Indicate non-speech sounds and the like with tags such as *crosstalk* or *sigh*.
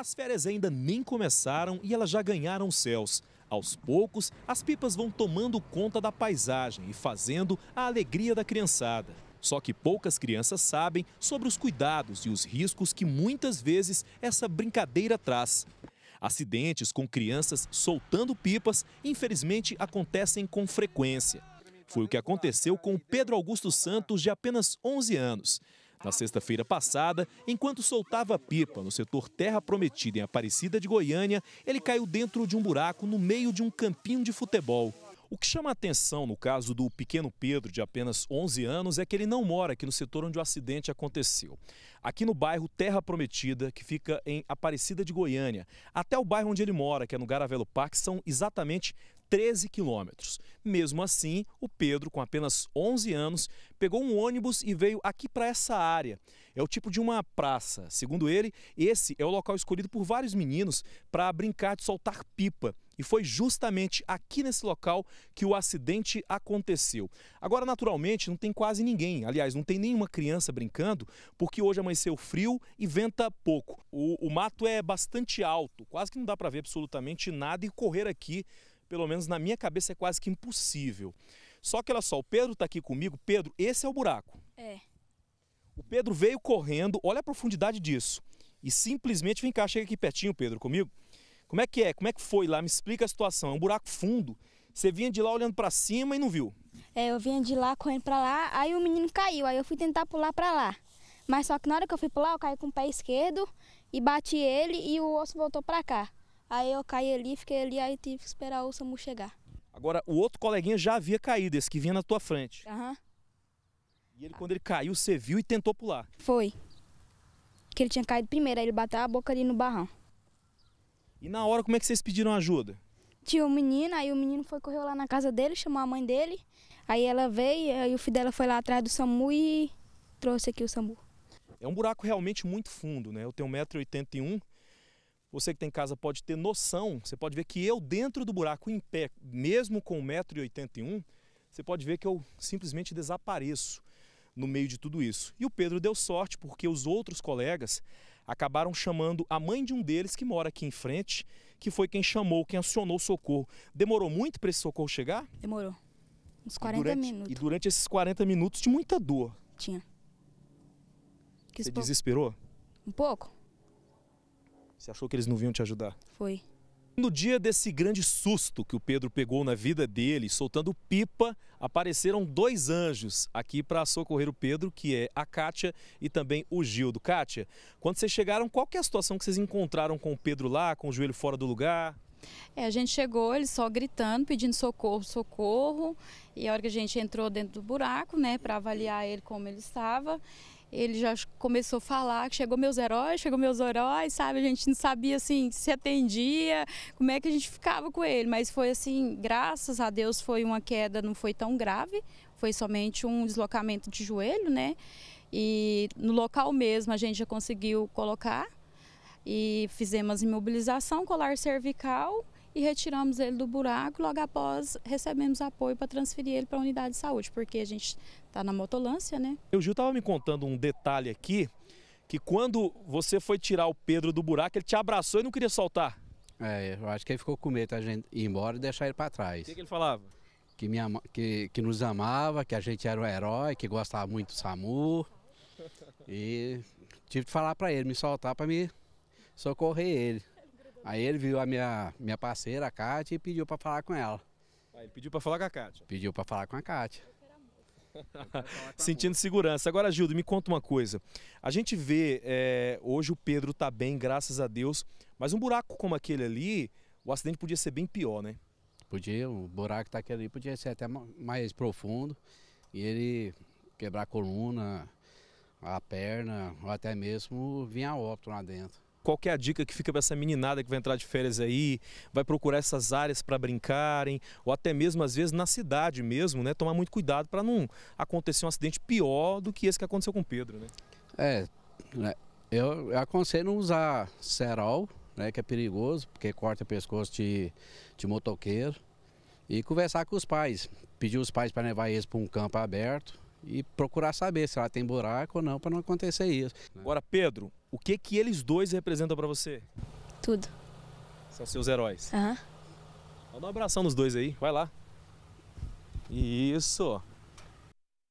As férias ainda nem começaram e elas já ganharam os céus. Aos poucos, as pipas vão tomando conta da paisagem e fazendo a alegria da criançada. Só que poucas crianças sabem sobre os cuidados e os riscos que muitas vezes essa brincadeira traz. Acidentes com crianças soltando pipas, infelizmente, acontecem com frequência. Foi o que aconteceu com o Pedro Augusto Santos, de apenas 11 anos. Na sexta-feira passada, enquanto soltava pipa no setor Terra Prometida em Aparecida de Goiânia, ele caiu dentro de um buraco no meio de um campinho de futebol. O que chama a atenção no caso do pequeno Pedro, de apenas 11 anos, é que ele não mora aqui no setor onde o acidente aconteceu. Aqui no bairro Terra Prometida, que fica em Aparecida de Goiânia, até o bairro onde ele mora, que é no Garavelo Parque, são exatamente 13 quilômetros. Mesmo assim, o Pedro, com apenas 11 anos, pegou um ônibus e veio aqui para essa área. É o tipo de uma praça. Segundo ele, esse é o local escolhido por vários meninos para brincar de soltar pipa. E foi justamente aqui nesse local que o acidente aconteceu. Agora, naturalmente, não tem quase ninguém. Aliás, não tem nenhuma criança brincando, porque hoje amanheceu frio e venta pouco. O, o mato é bastante alto, quase que não dá para ver absolutamente nada. E correr aqui pelo menos na minha cabeça, é quase que impossível. Só que olha só, o Pedro está aqui comigo. Pedro, esse é o buraco. É. O Pedro veio correndo, olha a profundidade disso. E simplesmente, vem cá, chega aqui pertinho, Pedro, comigo. Como é que é? Como é que foi lá? Me explica a situação. É um buraco fundo. Você vinha de lá olhando para cima e não viu? É, eu vinha de lá correndo para lá, aí o menino caiu, aí eu fui tentar pular para lá. Mas só que na hora que eu fui pular, eu caí com o pé esquerdo e bati ele e o osso voltou para cá. Aí eu caí ali, fiquei ali, aí tive que esperar o SAMU chegar. Agora, o outro coleguinha já havia caído, esse que vinha na tua frente. Aham. E ele, quando ele caiu, você viu e tentou pular? Foi. Que ele tinha caído primeiro, aí ele bateu a boca ali no barrão. E na hora, como é que vocês pediram ajuda? Tinha um menino, aí o menino foi, correu lá na casa dele, chamou a mãe dele. Aí ela veio, aí o filho dela foi lá atrás do SAMU e trouxe aqui o SAMU. É um buraco realmente muito fundo, né? Eu tenho 1,81m você que tem casa pode ter noção, você pode ver que eu dentro do buraco em pé, mesmo com 1,81m, você pode ver que eu simplesmente desapareço no meio de tudo isso. E o Pedro deu sorte porque os outros colegas acabaram chamando a mãe de um deles que mora aqui em frente, que foi quem chamou, quem acionou o socorro. Demorou muito para esse socorro chegar? Demorou. Uns 40 e durante, minutos. E durante esses 40 minutos de muita dor. Tinha. Que Você desesperou? Um pouco. Você achou que eles não vinham te ajudar? Foi. No dia desse grande susto que o Pedro pegou na vida dele, soltando pipa, apareceram dois anjos aqui para socorrer o Pedro, que é a Kátia e também o Gildo. Kátia, quando vocês chegaram, qual que é a situação que vocês encontraram com o Pedro lá, com o joelho fora do lugar? É, a gente chegou, ele só gritando, pedindo socorro, socorro. E a hora que a gente entrou dentro do buraco, né, para avaliar ele como ele estava, ele já começou a falar que chegou meus heróis, chegou meus heróis, sabe? A gente não sabia assim se atendia, como é que a gente ficava com ele, mas foi assim, graças a Deus foi uma queda, não foi tão grave, foi somente um deslocamento de joelho, né? E no local mesmo a gente já conseguiu colocar e fizemos imobilização colar cervical e retiramos ele do buraco. Logo após, recebemos apoio para transferir ele para a unidade de saúde, porque a gente está na motolância, né? O Gil estava me contando um detalhe aqui, que quando você foi tirar o Pedro do buraco, ele te abraçou e não queria soltar. É, eu acho que ele ficou com medo da gente ir embora e deixar ele para trás. O que, que ele falava? Que, me ama, que, que nos amava, que a gente era o um herói, que gostava muito do SAMU. E tive que falar para ele me soltar para me socorrer ele. Aí ele viu a minha, minha parceira, a Kátia, e pediu para falar com ela. ele pediu para falar com a Kátia? Pediu para falar com a Kátia. *laughs* Sentindo segurança. Agora, Gildo, me conta uma coisa. A gente vê, é, hoje o Pedro está bem, graças a Deus, mas um buraco como aquele ali, o acidente podia ser bem pior, né? Podia, o buraco que tá aquele ali podia ser até mais profundo e ele quebrar a coluna, a perna, ou até mesmo vir a óbito lá dentro qual é a dica que fica para essa meninada que vai entrar de férias aí, vai procurar essas áreas para brincarem, ou até mesmo às vezes na cidade mesmo, né? Tomar muito cuidado para não acontecer um acidente pior do que esse que aconteceu com o Pedro, né? É, né, eu aconselho não usar cerol, né, que é perigoso, porque corta o pescoço de, de motoqueiro, e conversar com os pais, pedir os pais para levar eles para um campo aberto, e procurar saber se lá tem buraco ou não para não acontecer isso. Agora, Pedro, o que que eles dois representam para você? Tudo. São seus heróis. Aham. Uhum. Dá um abração nos dois aí, vai lá. Isso.